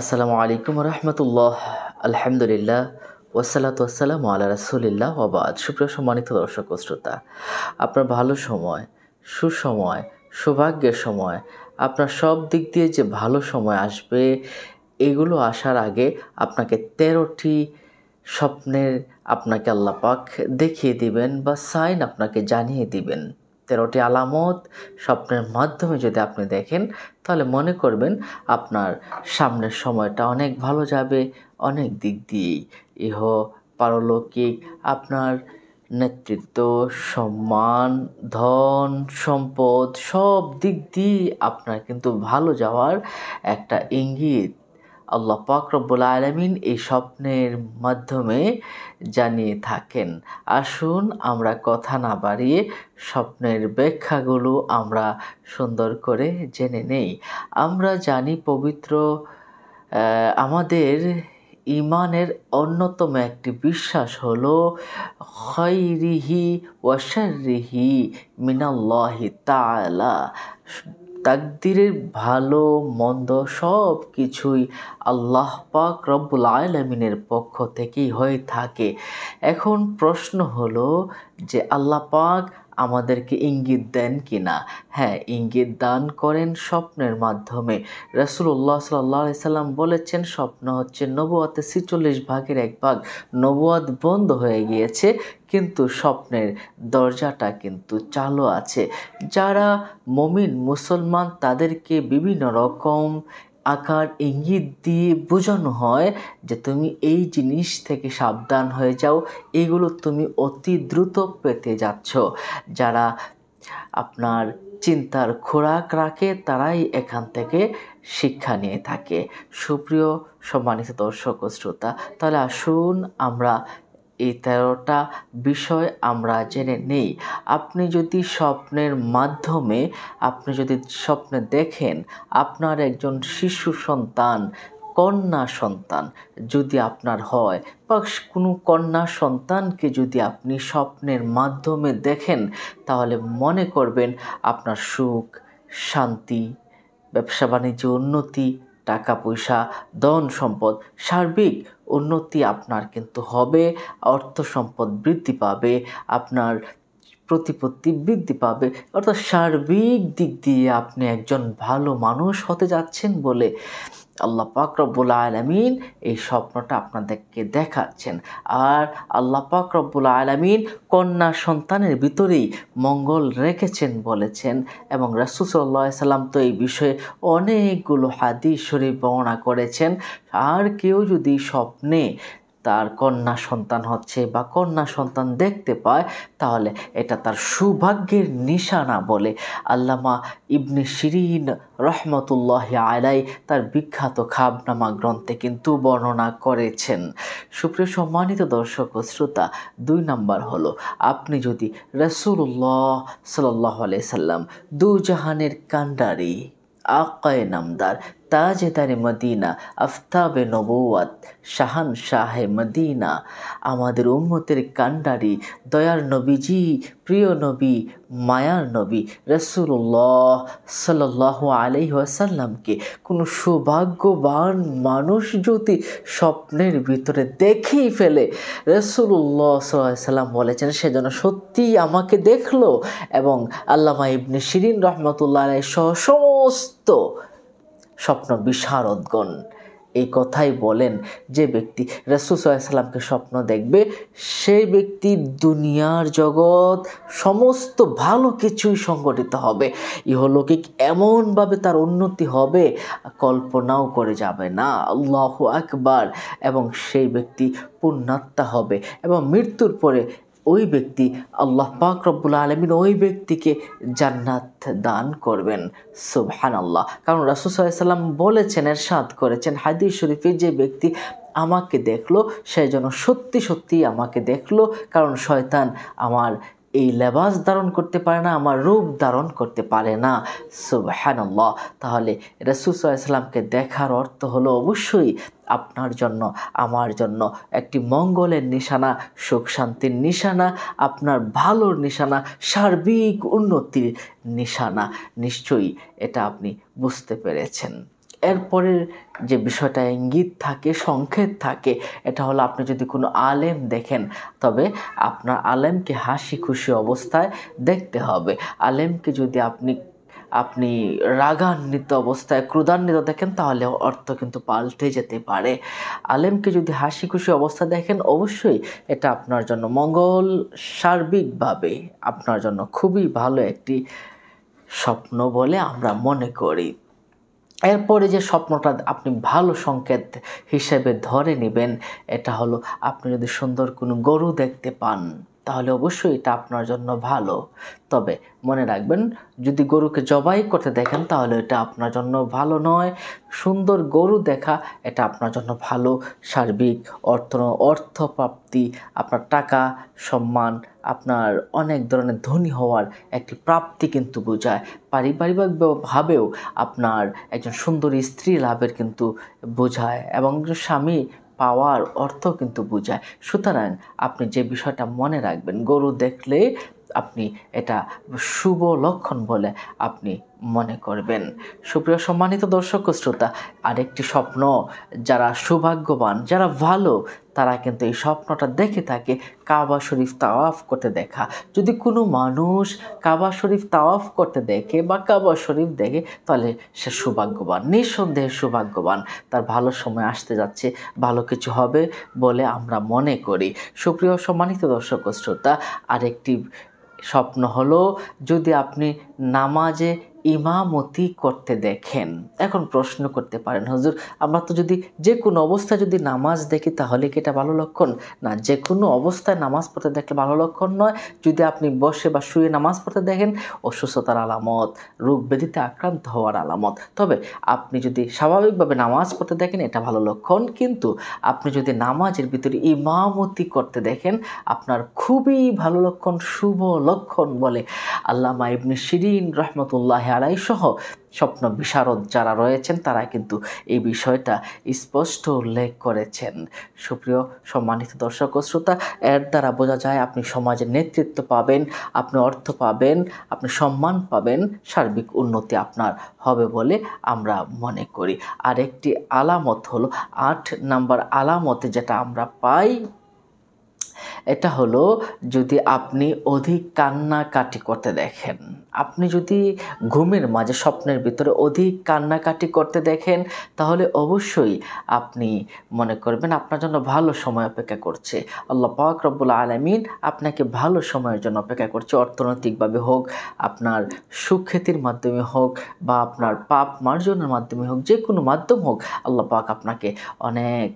আসসালামু আলাইকুম রহমতুল্লাহ আলহামদুলিল্লাহ ওসালাত ওসালাম আল্লাহ রাসুলিল্লাহ ওবাদ সুপ্রিয় সম্মানিত দর্শক শ্রোতা আপনার ভালো সময় সুসময় সৌভাগ্যের সময় আপনার সব দিক দিয়ে যে ভালো সময় আসবে এগুলো আসার আগে আপনাকে তেরোটি স্বপ্নের আপনাকে আল্লাপাক দেখিয়ে দিবেন বা সাইন আপনাকে জানিয়ে দিবেন তেরোটি আলামত স্বপ্নের মাধ্যমে যদি আপনি দেখেন তাহলে মনে করবেন আপনার সামনের সময়টা অনেক ভালো যাবে অনেক দিক দিয়েই ইহ পারলৌকিক আপনার নেতৃত্ব সম্মান ধন সম্পদ সব দিক দিয়ে আপনার কিন্তু ভালো যাওয়ার একটা ইঙ্গিত আল্লাহ পাক রব্বুল আলমিন এই স্বপ্নের মাধ্যমে জানিয়ে থাকেন আসুন আমরা কথা না বাড়িয়ে স্বপ্নের ব্যাখ্যাগুলো আমরা সুন্দর করে জেনে নেই আমরা জানি পবিত্র আমাদের ইমানের অন্যতম একটি বিশ্বাস হল খৈরিহি ওয়াশারিহি মিনাল্লাহি তালা তাকদিরের ভালো মন্দ সব কিছুই আল্লাহ পাক রব্বুল আলমিনের পক্ষ থেকেই হয়ে থাকে এখন প্রশ্ন হলো যে আল্লাহ পাক আমাদেরকে ইঙ্গিত দেন কি না হ্যাঁ ইঙ্গিত দান করেন স্বপ্নের মাধ্যমে রসুল্লাহ সাল্লাহ সাল্লাম বলেছেন স্বপ্ন হচ্ছে নবুয়াতে ছিচল্লিশ ভাগের এক ভাগ নবুয়াদ বন্ধ হয়ে গিয়েছে কিন্তু স্বপ্নের দরজাটা কিন্তু চালু আছে যারা মমিন মুসলমান তাদেরকে বিভিন্ন রকম আকার ইঙ্গিত দিয়ে বোঝানো হয় যে তুমি এই জিনিস থেকে সাবধান হয়ে যাও এগুলো তুমি অতি দ্রুত পেতে যাচ্ছ যারা আপনার চিন্তার খোরাক রাখে তারাই এখান থেকে শিক্ষা নিয়ে থাকে সুপ্রিয় সম্মানিত দর্শক ও শ্রোতা তাহলে আসুন আমরা এই তেরোটা বিষয় আমরা জেনে নেই আপনি যদি স্বপ্নের মাধ্যমে আপনি যদি স্বপ্নে দেখেন আপনার একজন শিশু সন্তান কন্যা সন্তান যদি আপনার হয় বা কোনো কন্যা সন্তানকে যদি আপনি স্বপ্নের মাধ্যমে দেখেন তাহলে মনে করবেন আপনার সুখ শান্তি ব্যবসা বাণিজ্য উন্নতি টাকা পয়সা ধন সম্পদ সার্বিক উন্নতি আপনার কিন্তু হবে অর্থ সম্পদ বৃদ্ধি পাবে আপনার প্রতিপত্তি বৃদ্ধি পাবে অর্থাৎ সার্বিক দিক দিয়ে আপনি একজন ভালো মানুষ হতে যাচ্ছেন বলে আল্লাহ পাক রব্বুল আলমিন এই স্বপ্নটা আপনাদেরকে দেখাচ্ছেন আর আল্লাহ পাক রব্বুল আলমিন কন্যা সন্তানের ভিতরেই মঙ্গল রেখেছেন বলেছেন এবং রাসুসল্লা সাল্লাম তো এই বিষয়ে অনেকগুলো হাদিস শরীফ বর্ণনা করেছেন আর কেউ যদি স্বপ্নে তার কন্যা সন্তান হচ্ছে বা কন্যা সন্তান দেখতে পায় তাহলে এটা তার সৌভাগ্যের নিশানা বলে আল্লামা ইবনে শিরিন রহমতুল্লাহ আলাই তার বিখ্যাত খাবনামা গ্রন্থে কিন্তু বর্ণনা করেছেন সুপ্রিয় সম্মানিত দর্শক ও শ্রোতা দুই নাম্বার হলো আপনি যদি রসুল্লাহ সাল্লাহ আলাইসাল্লাম সাল্লাম দুজাহানের কান্ডারি আকায় নামদার তাজেদারে মদিনা আফতাবে নবৌয়াত শাহান শাহে মদিনা আমাদের উম্মতের কান্ডারি দয়ার নবীজি প্রিয় নবী মায়ার নবী রসুল্লাহ সাল্লাহ আলাইহি ওয়াসাল্লামকে কোনো সৌভাগ্যবান মানুষ যদি স্বপ্নের ভিতরে দেখেই ফেলে রসুল্লাহ সাল্লাম বলেছেন সে যেন সত্যিই আমাকে দেখলো এবং আল্লামা ইবনে শিরিন রহমতুল্লাহ সহ সমস্ত স্বপ্ন বিশারদগণ এই কথাই বলেন যে ব্যক্তি রসুসাল্লামকে স্বপ্ন দেখবে সেই ব্যক্তি দুনিয়ার জগৎ সমস্ত ভালো কিছুই সংগঠিত হবে ইহলৌকিক এমনভাবে তার উন্নতি হবে কল্পনাও করে যাবে না আল্লাহ আকবার এবং সেই ব্যক্তি পুণ্যাত্মা হবে এবং মৃত্যুর পরে ওই ব্যক্তি আল্লাহ পাক রব্বুল আলমিন ওই ব্যক্তিকে জান্নাত দান করবেন সুবহান আল্লাহ কারণ রাসুসাল্লাম বলেছেন এর সাদ করেছেন হাদিস শরীফের যে ব্যক্তি আমাকে দেখলো সে যেন সত্যি সত্যি আমাকে দেখলো কারণ শয়তান আমার এই লেবাস ধারণ করতে পারে না আমার রূপ ধারণ করতে পারে না সুবহানাল্লাহ তাহলে রসুল্লাহ ইসলামকে দেখার অর্থ হলো অবশ্যই আপনার জন্য আমার জন্য একটি মঙ্গলের নিশানা সুখ শান্তির নিশানা আপনার ভালোর নিশানা সার্বিক উন্নতির নিশানা নিশ্চয়ই এটা আপনি বুঝতে পেরেছেন এরপরের যে বিষয়টা ইঙ্গিত থাকে সংক্ষেপ থাকে এটা হলো আপনি যদি কোনো আলেম দেখেন তবে আপনার আলেমকে হাসি খুশি অবস্থায় দেখতে হবে আলেমকে যদি আপনি আপনি রাগান্বিত অবস্থায় ক্রোধান্বিত দেখেন তাহলে অর্থ কিন্তু পাল্টে যেতে পারে আলেমকে যদি হাসি খুশি অবস্থা দেখেন অবশ্যই এটা আপনার জন্য মঙ্গল সার্বিকভাবে আপনার জন্য খুবই ভালো একটি স্বপ্ন বলে আমরা মনে করি এরপরে যে স্বপ্নটা আপনি ভালো সংকেত হিসেবে ধরে নেবেন এটা হলো আপনি যদি সুন্দর কোনো গরু দেখতে পান তাহলে অবশ্যই এটা আপনার জন্য ভালো তবে মনে রাখবেন যদি গরুকে জবাই করতে দেখেন তাহলে এটা আপনার জন্য ভালো নয় সুন্দর গরু দেখা এটা আপনার জন্য ভালো সার্বিক অর্থ অর্থপ্রাপ্তি আপনার টাকা সম্মান আপনার অনেক ধরনের ধনী হওয়ার একটি প্রাপ্তি কিন্তু বোঝায় পারিবারিকভাবেও আপনার একজন সুন্দরী স্ত্রী লাভের কিন্তু বোঝায় এবং স্বামী পাওয়ার অর্থ কিন্তু বোঝায় সুতরাং আপনি যে বিষয়টা মনে রাখবেন গরু দেখলে আপনি এটা শুভ লক্ষণ বলে আপনি মনে করবেন সুপ্রিয় সম্মানিত দর্শক ও শ্রোতা আরেকটি স্বপ্ন যারা সৌভাগ্যবান যারা ভালো তারা কিন্তু এই স্বপ্নটা দেখে থাকে কাবা শরীফ তাওয়াফ করতে দেখা যদি কোনো মানুষ কাবা শরীফ তাওয়াফ করতে দেখে বা কাবা শরীফ দেখে তাহলে সে সৌভাগ্যবান নিঃসন্দেহে সৌভাগ্যবান তার ভালো সময় আসতে যাচ্ছে ভালো কিছু হবে বলে আমরা মনে করি সুপ্রিয় সম্মানিত দর্শক শ্রোতা আরেকটি স্বপ্ন হলো যদি আপনি নামাজে ইমামতি করতে দেখেন এখন প্রশ্ন করতে পারেন হজুর আমরা তো যদি যে কোনো অবস্থায় যদি নামাজ দেখি তাহলে কি এটা ভালো লক্ষণ না যে কোনো অবস্থায় নামাজ পড়তে দেখলে ভালো লক্ষণ নয় যদি আপনি বসে বা শুয়ে নামাজ পড়তে দেখেন অসুস্থতার আলামত রোগ ব্যাধিতে আক্রান্ত হওয়ার আলামত তবে আপনি যদি স্বাভাবিকভাবে নামাজ পড়তে দেখেন এটা ভালো লক্ষণ কিন্তু আপনি যদি নামাজের ভিতরে ইমামতি করতে দেখেন আপনার খুবই ভালো লক্ষণ শুভ লক্ষণ বলে আল্লামা ইবনে শিরিন রহমতুল্লাহ আড়াই সহ স্বপ্ন বিশারদ যারা রয়েছেন তারা কিন্তু এই বিষয়টা স্পষ্ট উল্লেখ করেছেন সুপ্রিয় সম্মানিত দর্শক ও শ্রোতা এর দ্বারা বোঝা যায় আপনি সমাজের নেতৃত্ব পাবেন আপনি অর্থ পাবেন আপনি সম্মান পাবেন সার্বিক উন্নতি আপনার হবে বলে আমরা মনে করি আর একটি আলামত হলো আট নাম্বার আলামতে যেটা আমরা পাই এটা হলো যদি আপনি অধিক কান্নাকাটি করতে দেখেন আপনি যদি ঘুমের মাঝে স্বপ্নের ভিতরে অধিক কান্নাকাটি করতে দেখেন তাহলে অবশ্যই আপনি মনে করবেন আপনার জন্য ভালো সময় অপেক্ষা করছে আল্লাহ পাক রব্বুল আলমিন আপনাকে ভালো সময়ের জন্য অপেক্ষা করছে অর্থনৈতিকভাবে হোক আপনার সুখ্যাতির মাধ্যমে হোক বা আপনার পাপ মার্জনের মাধ্যমে হোক যে কোনো মাধ্যম হোক আল্লাহ পাক আপনাকে অনেক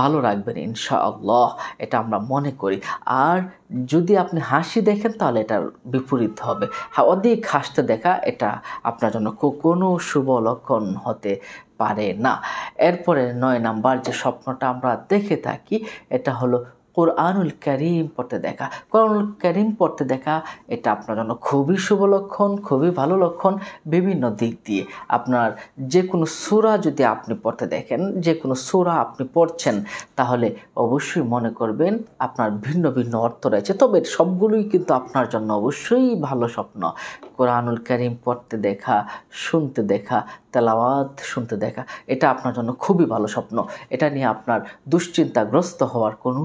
ভালো রাখবেন আল্লাহ এটা আমরা মনে করি আর যদি আপনি হাসি দেখেন তাহলে এটার বিপরীত হবে অধিক হাসতে দেখা এটা আপনার জন্য কোনো শুভ লক্ষণ হতে পারে না এরপরে নয় নাম্বার যে স্বপ্নটা আমরা দেখে থাকি এটা হলো কোরআনুল করিম পড়তে দেখা কোরআনুল করিম পড়তে দেখা এটা আপনার জন্য খুবই শুভ লক্ষণ খুবই ভালো লক্ষণ বিভিন্ন দিক দিয়ে আপনার যে কোনো সুরা যদি আপনি পড়তে দেখেন যে কোনো সুরা আপনি পড়ছেন তাহলে অবশ্যই মনে করবেন আপনার ভিন্ন ভিন্ন অর্থ রয়েছে তবে সবগুলোই কিন্তু আপনার জন্য অবশ্যই ভালো স্বপ্ন কোরআনুল করিম পড়তে দেখা শুনতে দেখা তেলাওয়াত শুনতে দেখা এটা আপনার জন্য খুবই ভালো স্বপ্ন এটা নিয়ে আপনার দুশ্চিন্তাগ্রস্ত হওয়ার কোনো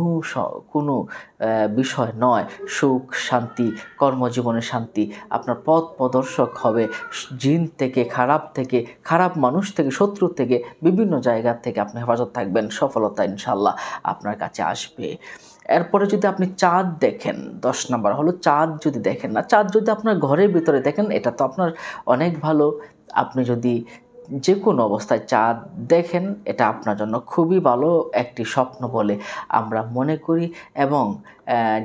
কোনো বিষয় নয় সুখ শান্তি কর্মজীবনে শান্তি আপনার পথ প্রদর্শক হবে জিন থেকে খারাপ থেকে খারাপ মানুষ থেকে শত্রু থেকে বিভিন্ন জায়গা থেকে আপনি হেফাজত থাকবেন সফলতা ইনশাল্লাহ আপনার কাছে আসবে এরপরে যদি আপনি চাঁদ দেখেন দশ নাম্বার হলো চাঁদ যদি দেখেন না চাঁদ যদি আপনার ঘরের ভিতরে দেখেন এটা তো আপনার অনেক ভালো আপনি যদি যে কোনো অবস্থায় চাঁদ দেখেন এটা আপনার জন্য খুবই ভালো একটি স্বপ্ন বলে আমরা মনে করি এবং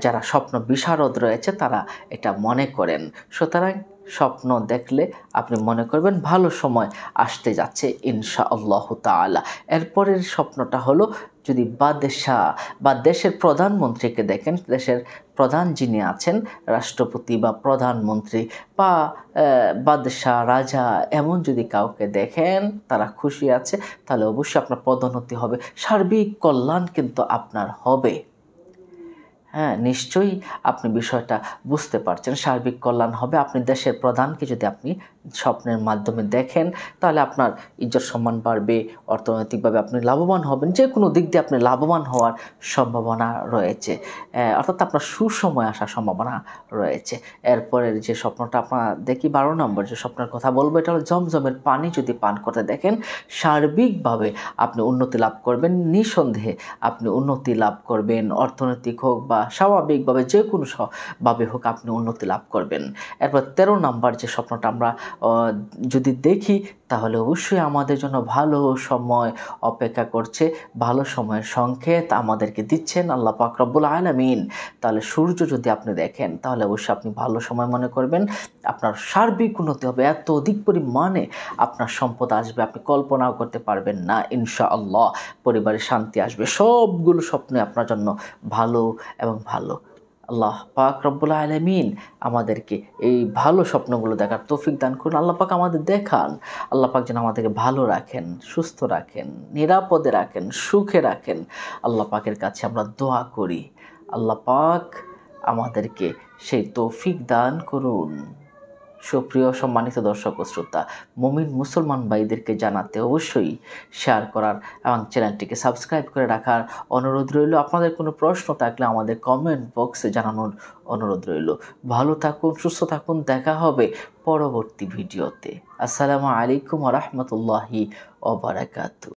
যারা স্বপ্ন বিশারদ রয়েছে তারা এটা মনে করেন সুতরাং স্বপ্ন দেখলে আপনি মনে করবেন ভালো সময় আসতে যাচ্ছে ইনশা আল্লাহ তালা এরপরের স্বপ্নটা হলো যদি বাদশাহ বা দেশের প্রধানমন্ত্রীকে দেখেন দেশের প্রধান যিনি আছেন রাষ্ট্রপতি বা প্রধানমন্ত্রী বা বাদশাহ রাজা এমন যদি কাউকে দেখেন তারা খুশি আছে তাহলে অবশ্যই আপনার পদোন্নতি হবে সার্বিক কল্যাণ কিন্তু আপনার হবে হ্যাঁ নিশ্চয়ই আপনি বিষয়টা বুঝতে পারছেন সার্বিক কল্যাণ হবে আপনি দেশের প্রধানকে যদি আপনি স্বপ্নের মাধ্যমে দেখেন তাহলে আপনার ইজ্জত সম্মান বাড়বে অর্থনৈতিকভাবে আপনি লাভবান হবেন যে কোনো দিক দিয়ে আপনি লাভবান হওয়ার সম্ভাবনা রয়েছে অর্থাৎ আপনার সুসময় আসার সম্ভাবনা রয়েছে এরপরের যে স্বপ্নটা আপনার দেখি বারো নম্বর যে স্বপ্নের কথা বলবো এটা হলো জমজমের পানি যদি পান করতে দেখেন সার্বিকভাবে আপনি উন্নতি লাভ করবেন নিঃসন্দেহে আপনি উন্নতি লাভ করবেন অর্থনৈতিক হোক বা স্বাভাবিকভাবে যে কোনো ভাবে হোক আপনি উন্নতি লাভ করবেন এরপর তেরো নাম্বার যে স্বপ্নটা আমরা যদি দেখি তাহলে অবশ্যই আমাদের জন্য ভালো সময় অপেক্ষা করছে ভালো সময়ের সংকেত আমাদেরকে দিচ্ছেন আল্লাহ পাকরব্বুল আলামিন তাহলে সূর্য যদি আপনি দেখেন তাহলে অবশ্যই আপনি ভালো সময় মনে করবেন আপনার সার্বিক উন্নতি হবে এত অধিক পরিমাণে আপনার সম্পদ আসবে আপনি কল্পনাও করতে পারবেন না ইনশাআল্লাহ পরিবারে শান্তি আসবে সবগুলো স্বপ্নে আপনার জন্য ভালো এবং ভালো আল্লাহ পাক রব্বুল আলমিন আমাদেরকে এই ভালো স্বপ্নগুলো দেখার তৌফিক দান করুন আল্লাহ পাক আমাদের দেখান আল্লাহ পাক যেন আমাদেরকে ভালো রাখেন সুস্থ রাখেন নিরাপদে রাখেন সুখে রাখেন আল্লাহ পাকের কাছে আমরা দোয়া করি আল্লাহ পাক আমাদেরকে সেই তৌফিক দান করুন সুপ্রিয় সম্মানিত দর্শক ও শ্রোতা মমিন মুসলমান ভাইদেরকে জানাতে অবশ্যই শেয়ার করার এবং চ্যানেলটিকে সাবস্ক্রাইব করে রাখার অনুরোধ রইল আপনাদের কোনো প্রশ্ন থাকলে আমাদের কমেন্ট বক্সে জানানোর অনুরোধ রইল ভালো থাকুন সুস্থ থাকুন দেখা হবে পরবর্তী ভিডিওতে আসসালামু আলাইকুম রহমতুল্লাহি ওবরাকাতু